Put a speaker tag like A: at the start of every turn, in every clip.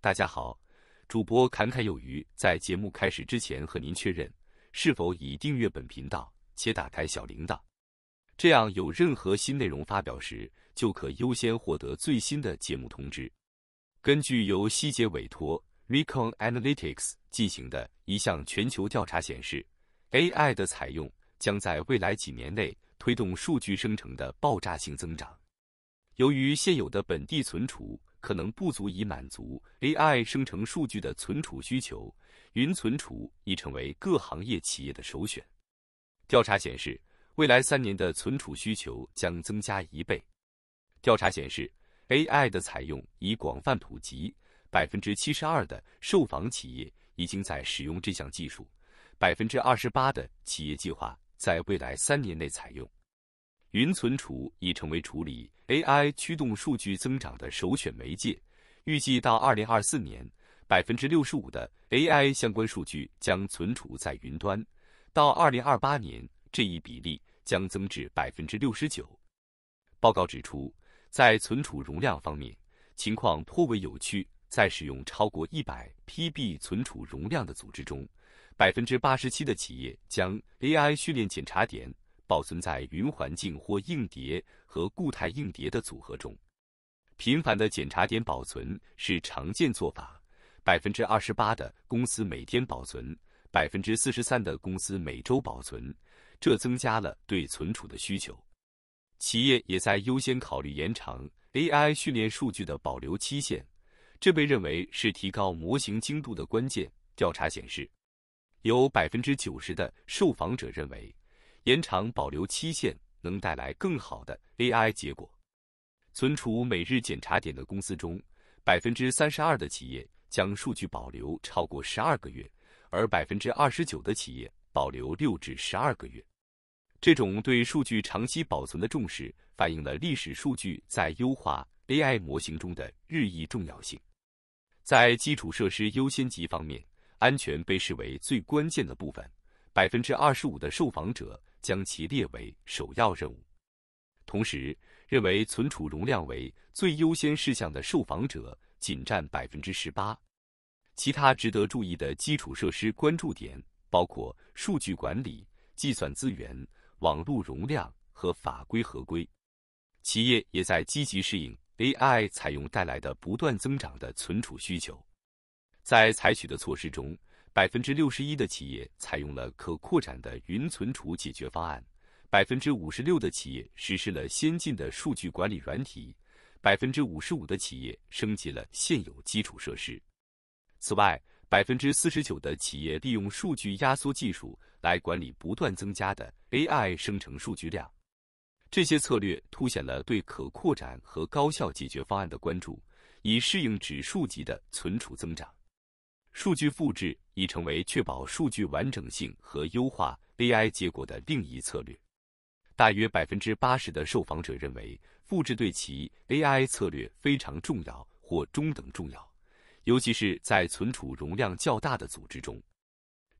A: 大家好，主播侃侃有余。在节目开始之前，和您确认是否已订阅本频道且打开小铃铛，这样有任何新内容发表时，就可优先获得最新的节目通知。根据由希捷委托 r e c o n Analytics 进行的一项全球调查显示，AI 的采用将在未来几年内推动数据生成的爆炸性增长。由于现有的本地存储。可能不足以满足 AI 生成数据的存储需求，云存储已成为各行业企业的首选。调查显示，未来三年的存储需求将增加一倍。调查显示，AI 的采用已广泛普及，百分之七十二的受访企业已经在使用这项技术，百分之二十八的企业计划在未来三年内采用。云存储已成为处理 AI 驱动数据增长的首选媒介。预计到2024年，65%的 AI 相关数据将存储在云端；到2028年，这一比例将增至69%。报告指出，在存储容量方面，情况颇为有趣。在使用超过 100PB 存储容量的组织中，87%的企业将 AI 训练检查点。保存在云环境或硬碟和固态硬碟的组合中。频繁的检查点保存是常见做法。百分之二十八的公司每天保存，百分之四十三的公司每周保存，这增加了对存储的需求。企业也在优先考虑延长 AI 训练数据的保留期限，这被认为是提高模型精度的关键。调查显示，有百分之九十的受访者认为。延长保留期限能带来更好的 AI 结果。存储每日检查点的公司中，百分之三十二的企业将数据保留超过十二个月，而百分之二十九的企业保留六至十二个月。这种对数据长期保存的重视，反映了历史数据在优化 AI 模型中的日益重要性。在基础设施优先级方面，安全被视为最关键的部分。百分之二十五的受访者。将其列为首要任务，同时认为存储容量为最优先事项的受访者仅占百分之十八。其他值得注意的基础设施关注点包括数据管理、计算资源、网络容量和法规合规。企业也在积极适应 AI 采用带来的不断增长的存储需求，在采取的措施中。百分之六十一的企业采用了可扩展的云存储解决方案，百分之五十六的企业实施了先进的数据管理软体，百分之五十五的企业升级了现有基础设施。此外，百分之四十九的企业利用数据压缩技术来管理不断增加的 AI 生成数据量。这些策略凸显了对可扩展和高效解决方案的关注，以适应指数级的存储增长。数据复制已成为确保数据完整性和优化 AI 结果的另一策略。大约百分之八十的受访者认为，复制对其 AI 策略非常重要或中等重要，尤其是在存储容量较大的组织中。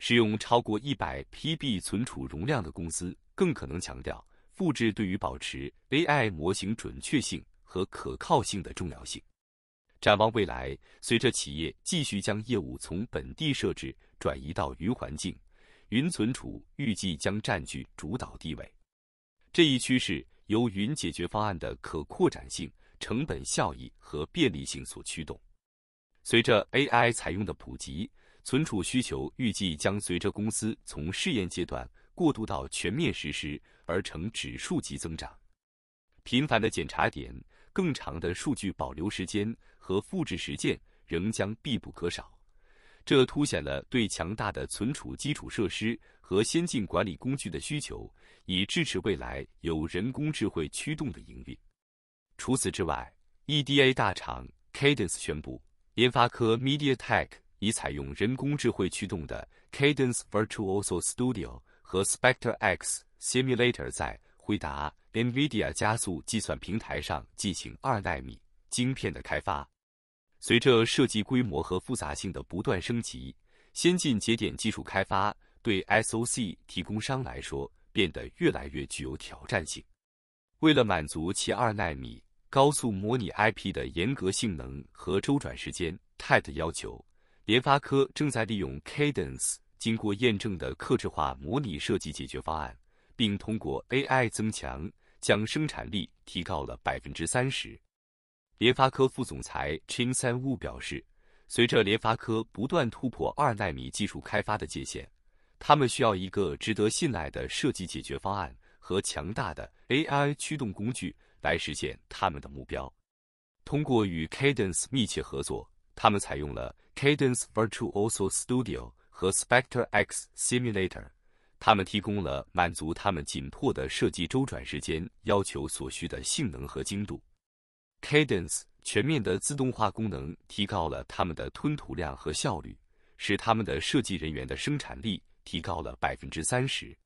A: 使用超过一百 PB 存储容量的公司更可能强调复制对于保持 AI 模型准确性和可靠性的重要性。展望未来，随着企业继续将业务从本地设置转移到云环境，云存储预计将占据主导地位。这一趋势由云解决方案的可扩展性、成本效益和便利性所驱动。随着 AI 采用的普及，存储需求预计将随着公司从试验阶段过渡到全面实施而成指数级增长。频繁的检查点。更长的数据保留时间和复制时间仍将必不可少，这凸显了对强大的存储基础设施和先进管理工具的需求，以支持未来有人工智慧驱动的营运。除此之外，EDA 大厂 Cadence 宣布，联发科 MediaTek 已采用人工智慧驱动的 Cadence Virtual So Studio 和 SpectreX Simulator 在。回答：NVIDIA 加速计算平台上进行二纳米晶片的开发。随着设计规模和复杂性的不断升级，先进节点技术开发对 SOC 提供商来说变得越来越具有挑战性。为了满足其二纳米高速模拟 IP 的严格性能和周转时间 t e t 要求，联发科正在利用 Cadence 经过验证的克制化模拟设计解决方案。并通过 AI 增强，将生产力提高了百分之三十。联发科副总裁 Chin San Wu 表示，随着联发科不断突破二纳米技术开发的界限，他们需要一个值得信赖的设计解决方案和强大的 AI 驱动工具来实现他们的目标。通过与 Cadence 密切合作，他们采用了 Cadence Virtuoso Studio 和 Spectre X Simulator。他们提供了满足他们紧迫的设计周转时间要求所需的性能和精度。Cadence 全面的自动化功能提高了他们的吞吐量和效率，使他们的设计人员的生产力提高了百分之三十。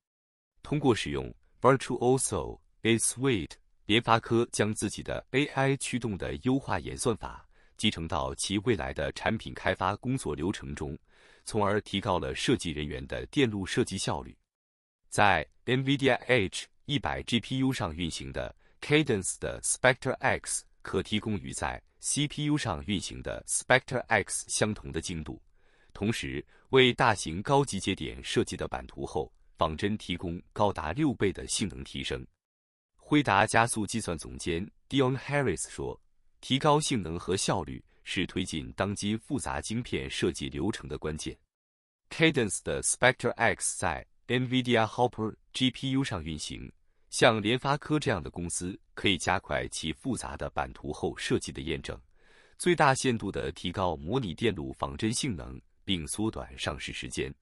A: 通过使用 Virtual SoA Suite，联发科将自己的 AI 驱动的优化演算法集成到其未来的产品开发工作流程中，从而提高了设计人员的电路设计效率。在 NVIDIA H 100 GPU 上运行的 Cadence 的 s p e c t e X 可提供与在 CPU 上运行的 s p e c t e X 相同的精度，同时为大型高级节点设计的版图后仿真提供高达六倍的性能提升。辉达加速计算总监 Dion Harris 说：“提高性能和效率是推进当今复杂晶片设计流程的关键。Cadence 的 s p e c t e X 在。” NVIDIA Hopper GPU 上运行，像联发科这样的公司可以加快其复杂的版图后设计的验证，最大限度地提高模拟电路仿真性能，并缩短上市时间。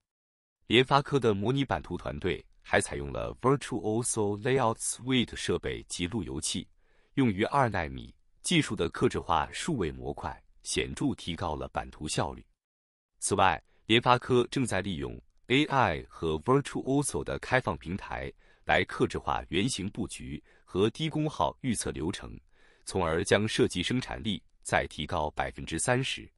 A: 联发科的模拟版图团队还采用了 Virtuoso Layout Suite 设备及路由器，用于二纳米技术的克制化数位模块，显著提高了版图效率。此外，联发科正在利用。AI 和 VirtualOS 的开放平台来克制化原型布局和低功耗预测流程，从而将设计生产力再提高百分之三十。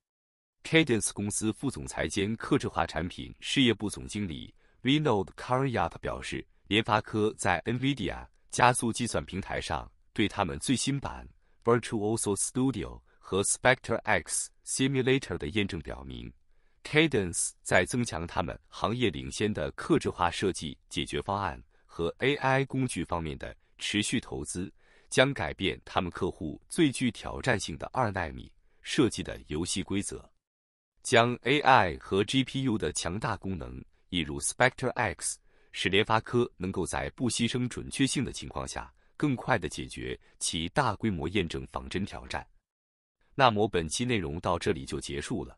A: Cadence 公司副总裁兼克制化产品事业部总经理 Vinod Karyat 表示：“联发科在 NVIDIA 加速计算平台上对他们最新版 VirtualOS Studio 和 SpectreX Simulator 的验证表明。” Cadence 在增强他们行业领先的克制化设计解决方案和 AI 工具方面的持续投资，将改变他们客户最具挑战性的二纳米设计的游戏规则。将 AI 和 GPU 的强大功能引入 Spectre X，使联发科能够在不牺牲准确性的情况下，更快地解决其大规模验证仿真挑战。那么本期内容到这里就结束了。